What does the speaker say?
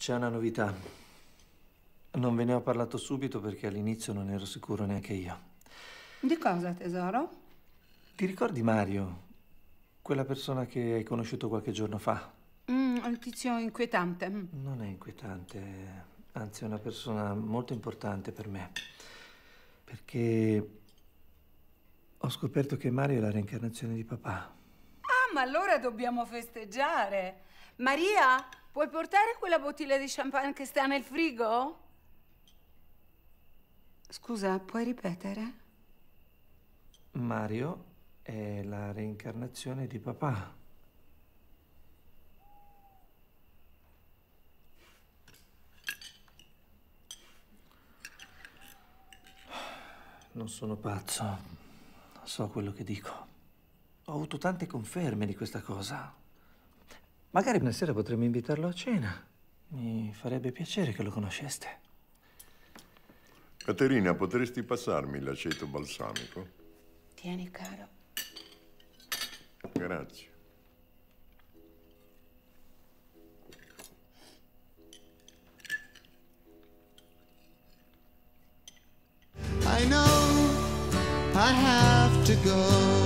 C'è una novità. Non ve ne ho parlato subito perché all'inizio non ero sicuro neanche io. Di cosa, tesoro? Ti ricordi Mario? Quella persona che hai conosciuto qualche giorno fa? Mm, tizio inquietante. Mm. Non è inquietante, anzi è una persona molto importante per me. Perché ho scoperto che Mario è la reincarnazione di papà. Ah, ma allora dobbiamo festeggiare. Maria, Puoi portare quella bottiglia di champagne che sta nel frigo? Scusa, puoi ripetere? Mario è la reincarnazione di papà. Non sono pazzo, so quello che dico. Ho avuto tante conferme di questa cosa. Magari una sera potremmo invitarlo a cena. Mi farebbe piacere che lo conosceste. Caterina, potresti passarmi l'aceto balsamico? Tieni, caro. Grazie. I know I have to go